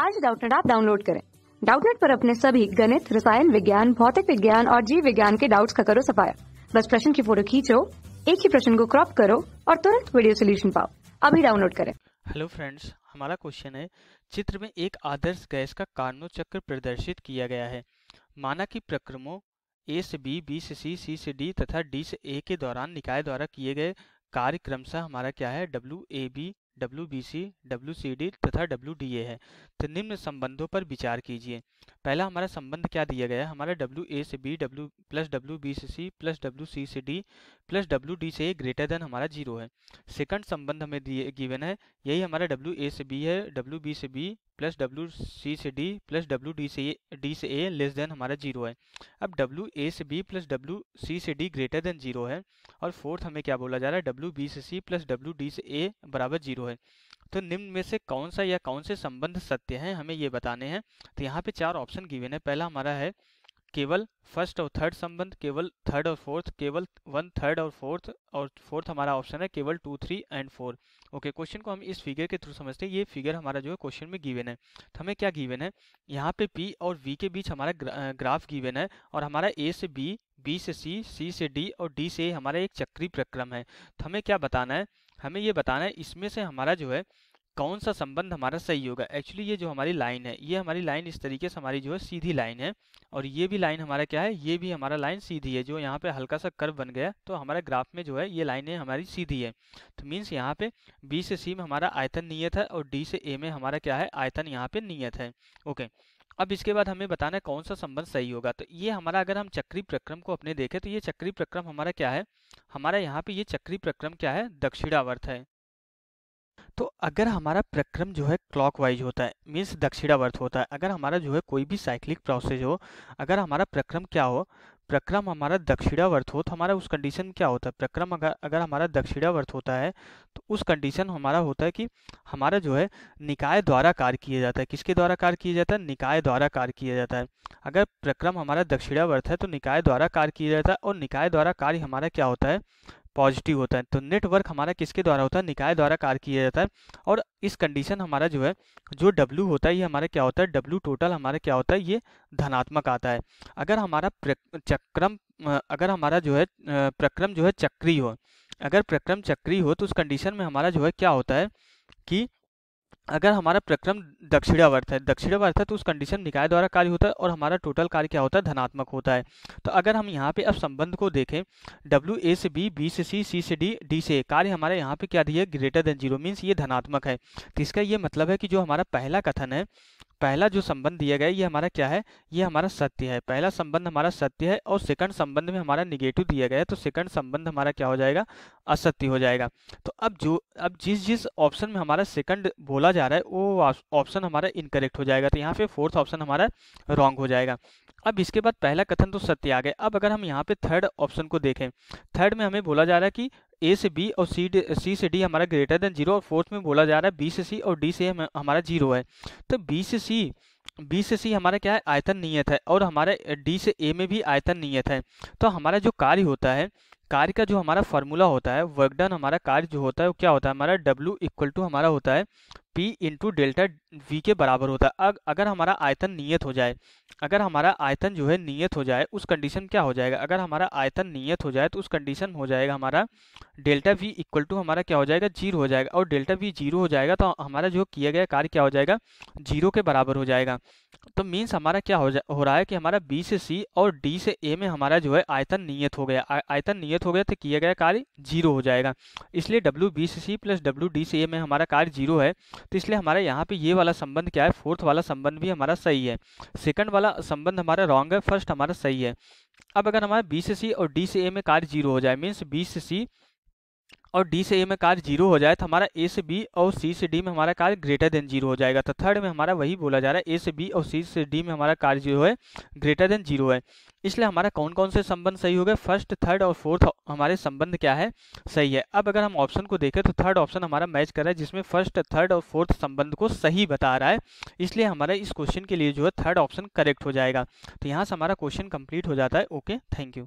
आज डाउटनेट आप डाउनलोड करें डाउटनेट पर अपने सभी गणित रसायन विज्ञान भौतिक विज्ञान और जीव विज्ञान के डाउट्स का करो सफाया बस प्रश्न की फोटो खींचो एक ही प्रश्न को क्रॉप करो और तुरंत वीडियो सोल्यूशन पाओ अभी डाउनलोड करें हेलो फ्रेंड्स हमारा क्वेश्चन है चित्र में एक आदर्श गैस का कार्नो चक्र प्रदर्शित किया गया है माना कि प्रक्रमों ए से बी बी से सी सी से डी तथा डी से ए के दौरान निकाय द्वारा किए गए कार्यक्रम क्रमशः हमारा क्या है W A B W B C W C D तथा डब्ल्यू डी ए है तो निम्न संबंधों पर विचार कीजिए पहला हमारा संबंध क्या दिया गया है हमारा डब्ल्यू ए से B W plus W B से सी प्लस डब्ल्यू सी से डी प्लस डब्ल्यू डी से ए ग्रेटर देन हमारा जीरो है सेकंड संबंध हमें दिए गिवन है यही हमारा डब्ल्यू ए से बी है डब्ल्यू बी से बी प्लस डब्ल्यू सी से डी प्लस डब्ल्यू डी से डी से ए लेस देन हमारा जीरो है अब डब्ल्यू ए से बी प्लस डब्ल्यू सी से डी ग्रेटर देन जीरो है और फोर्थ हमें क्या बोला जा रहा है डब्ल्यू बी से सी प्लस डब्ल्यू डी से ए बराबर जीरो है तो निम्न में से कौन सा या कौन से संबंध सत्य हैं हमें ये बताने हैं तो यहाँ पे चार ऑप्शन गिवेन है पहला हमारा है केवल फर्स्ट और थर्ड संबंध केवल थर्ड और फोर्थ केवल वन थर्ड और फोर्थ और फोर्थ हमारा ऑप्शन है केवल two three and four okay question को हम इस फिगर के थ्रू समझते हैं ये फिगर हमारा जो है क्वेश्चन में गिवन है तो हमें क्या गिवन है यहाँ पे पी और वी के बीच हमारा ग्रा, ग्राफ गिवन है और हमारा ए से बी बी से सी सी से डी और डी से हमारा एक चक्री प्रक्रम है तो हमें क्या बताना है हमें ये बताना है इसमें से हमारा जो है कौन सा संबंध हमारा सही होगा एक्चुअली ये जो हमारी लाइन है ये हमारी लाइन इस तरीके से हमारी जो है सीधी लाइन है और ये भी लाइन हमारा क्या है ये भी हमारा लाइन सीधी है जो यहाँ पे हल्का सा कर्व बन गया तो हमारे ग्राफ में जो है ये लाइनें हमारी सीधी है तो मीन्स यहाँ पे बी से सी में हमारा आयतन नियत है और डी से ए में हमारा क्या है आयतन यहाँ पे नियत है ओके okay. अब इसके बाद हमें बताना है कौन सा संबंध सही होगा तो ये हमारा अगर हम चक्री प्रक्रम को अपने देखें तो ये चक्री प्रक्रम हमारा क्या है हमारा यहाँ पे ये चक्री प्रक्रम क्या है दक्षिणावर्त है तो अगर हमारा प्रक्रम जो है क्लॉकवाइज होता है मीन्स दक्षिणावर्त होता है अगर हमारा जो है कोई भी साइक्लिक प्रोसेस हो अगर हमारा प्रक्रम क्या हो प्रक्रम हमारा दक्षिणावर्त हो तो हमारा उस कंडीशन क्या होता है प्रक्रम अगर अगर हमारा दक्षिणावर्त होता है तो उस कंडीशन हमारा होता है कि हमारा जो है निकाय द्वारा कार्य किया जाता है किसके द्वारा कार्य किया जाता है निकाय द्वारा कार्य किया जाता है अगर प्रक्रम हमारा दक्षिणावर्त है तो निकाय द्वारा कार्य किया जाता है और निकाय द्वारा कार्य हमारा क्या होता है पॉजिटिव होता है तो नेटवर्क हमारा किसके द्वारा होता है निकाय द्वारा कार्य किया जाता है और इस कंडीशन हमारा जो है जो डब्ल्यू होता है ये हमारा क्या होता है W टोटल हमारा क्या होता है ये धनात्मक आता है अगर हमारा चक्रम अगर हमारा जो है प्रक्रम जो है चक्री हो अगर प्रक्रम चक्री हो तो उस कंडीशन में हमारा जो है क्या होता है कि अगर हमारा प्रक्रम दक्षिणावर्त है दक्षिणावर्त है तो उस कंडीशन निकाय द्वारा कार्य होता है और हमारा टोटल कार्य क्या होता है धनात्मक होता है तो अगर हम यहाँ पे अब संबंध को देखें डब्ल्यू ए से बी बी से सी सी से डी डी से कार्य हमारे यहाँ पे क्या दिया ग्रेटर देन जीरो मीन्स ये धनात्मक है तो इसका ये मतलब है कि जो हमारा पहला कथन है पहला जो संबंध दिया गया है ये हमारा क्या है ये हमारा सत्य है पहला संबंध हमारा सत्य है और सेकंड संबंध में हमारा निगेटिव दिया गया है तो सेकंड संबंध हमारा क्या हो जाएगा असत्य हो जाएगा तो अब जो अब जिस जिस ऑप्शन में हमारा सेकंड बोला जा रहा है वो ऑप्शन हमारा इनकरेक्ट हो जाएगा तो यहाँ पे फोर्थ ऑप्शन हमारा रॉन्ग हो जाएगा अब इसके बाद पहला कथन तो सत्य आ गया अब अगर हम यहाँ पे थर्ड ऑप्शन को देखें थर्ड में हमें बोला जा रहा है कि ए से बी और सी सी से डी हमारा ग्रेटर देन जीरो और फोर्थ में बोला जा रहा है बी से सी और डी से हमारा जीरो है तो बी से सी बी से सी हमारा क्या है आयतन नियत है और हमारे डी से ए में भी आयतन नियत है तो हमारा जो कार्य होता है कार्य का जो हमारा फार्मूला होता है वर्कडन हमारा कार्य जो होता है वो क्या होता है हमारा डब्ल्यू इक्वल टू हमारा होता है पी इंटू डेल्टा वी के बराबर होता है अगर हमारा आयतन नियत हो जाए अगर हमारा आयतन जो है नियत हो जाए उस कंडीशन क्या हो जाएगा अगर हमारा आयतन नियत हो जाए तो उस कंडीशन हो जाएगा हमारा डेल्टा वी इक्वल टू हमारा क्या हो जाएगा जीरो हो जाएगा और डेल्टा वी जीरो हो जाएगा तो हमारा जो किया गया कार्य क्या हो जाएगा जीरो के बराबर हो जाएगा तो मीन्स हमारा क्या हो जा हो रहा है कि हमारा बी से सी और डी से ए में हमारा जो है आयतन नियत हो गया आयतन नियत हो गया तो किया गया कार्य जीरो हो जाएगा इसलिए डब्ल्यू बी से सी प्लस डब्ल्यू डी से ए में हमारा कार्य जीरो है तो इसलिए हमारे यहाँ पे ये वाला संबंध क्या है फोर्थ वाला संबंध भी हमारा सही है सेकंड वाला संबंध हमारा रॉन्ग है फर्स्ट हमारा सही है अब अगर हमारा बी से सी और डी से ए में कार्य जीरो हो जाए मीन्स बी से सी और डी से ए में कार्य जीरो हो जाए तो हमारा ए से बी और सी से डी में हमारा कार्य ग्रेटर देन जीरो हो जाएगा तो थर्ड में हमारा वही बोला जा रहा है ए से बी और सी से डी में हमारा कार्य जीरो है ग्रेटर देन जीरो है इसलिए हमारा कौन कौन से संबंध सही हो गए फर्स्ट थर्ड और फोर्थ हमारे संबंध क्या है सही है अब अगर हम ऑप्शन को देखें तो थर्ड ऑप्शन हमारा मैच कर रहा है जिसमें फर्स्ट थर्ड और फोर्थ संबंध को सही बता रहा है इसलिए हमारे इस क्वेश्चन के लिए जो है थर्ड ऑप्शन करेक्ट हो जाएगा तो यहाँ से हमारा क्वेश्चन कंप्लीट हो जाता है ओके थैंक यू